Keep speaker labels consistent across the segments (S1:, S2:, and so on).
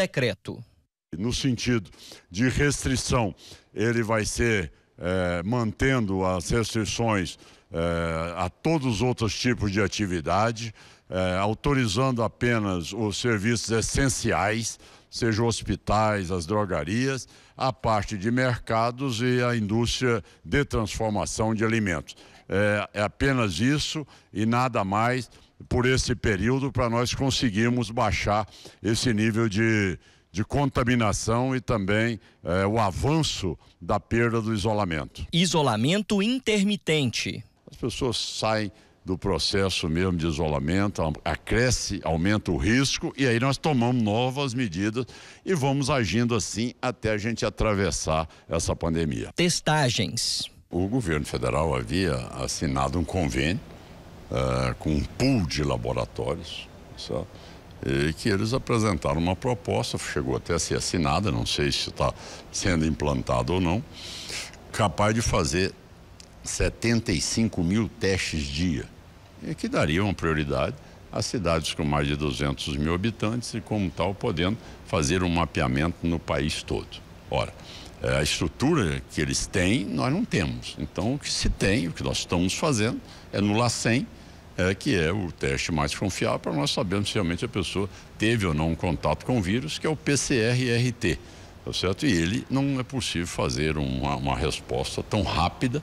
S1: decreto. No sentido de restrição, ele vai ser é, mantendo as restrições é, a todos os outros tipos de atividade, é, autorizando apenas os serviços essenciais, sejam hospitais, as drogarias, a parte de mercados e a indústria de transformação de alimentos. É, é apenas isso e nada mais por esse período para nós conseguirmos baixar esse nível de, de contaminação e também eh, o avanço da perda do isolamento. Isolamento intermitente. As pessoas saem do processo mesmo de isolamento, acresce, aumenta o risco e aí nós tomamos novas medidas e vamos agindo assim até a gente atravessar essa pandemia. Testagens. O governo federal havia assinado um convênio uh, com um pool de laboratórios, sabe? e que eles apresentaram uma proposta, chegou até a ser assinada, não sei se está sendo implantado ou não, capaz de fazer 75 mil testes dia, e que daria uma prioridade às cidades com mais de 200 mil habitantes e, como tal, podendo fazer um mapeamento no país todo. Ora, eh, a estrutura que eles têm, nós não temos. Então, o que se tem, o que nós estamos fazendo, é no LACEN, é, que é o teste mais confiável para nós sabermos se realmente a pessoa teve ou não um contato com o vírus, que é o PCR-RT. Tá certo? E ele não é possível fazer uma, uma resposta tão rápida,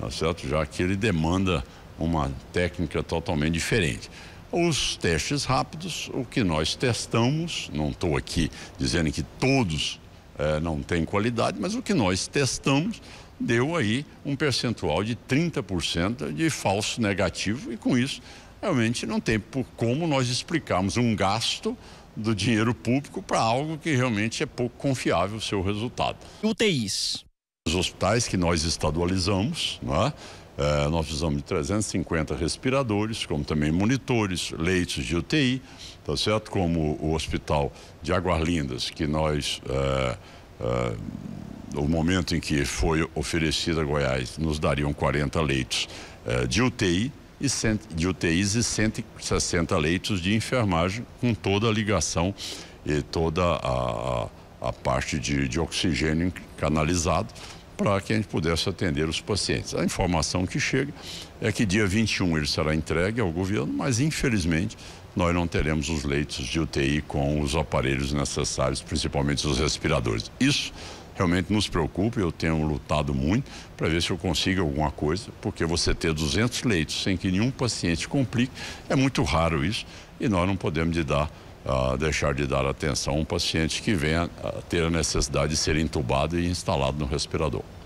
S1: tá certo? já que ele demanda uma técnica totalmente diferente. Os testes rápidos, o que nós testamos, não estou aqui dizendo que todos eh, não têm qualidade, mas o que nós testamos deu aí um percentual de 30% de falso negativo e com isso realmente não tem por como nós explicarmos um gasto do dinheiro público para algo que realmente é pouco confiável o seu resultado. UTIs. Os hospitais que nós estadualizamos, não é? É, nós precisamos de 350 respiradores, como também monitores, leitos de UTI, tá certo? Como o Hospital de Aguarlindas, que nós é, no momento em que foi oferecida a Goiás, nos dariam 40 leitos eh, de UTI e cent, de UTIs e 160 leitos de enfermagem, com toda a ligação e toda a, a parte de, de oxigênio canalizado para que a gente pudesse atender os pacientes. A informação que chega é que dia 21 ele será entregue ao governo, mas infelizmente nós não teremos os leitos de UTI com os aparelhos necessários, principalmente os respiradores. Isso realmente nos preocupa. Eu tenho lutado muito para ver se eu consigo alguma coisa, porque você ter 200 leitos sem que nenhum paciente complique é muito raro isso e nós não podemos de dar Uh, deixar de dar atenção a um paciente que venha a ter a necessidade de ser entubado e instalado no respirador.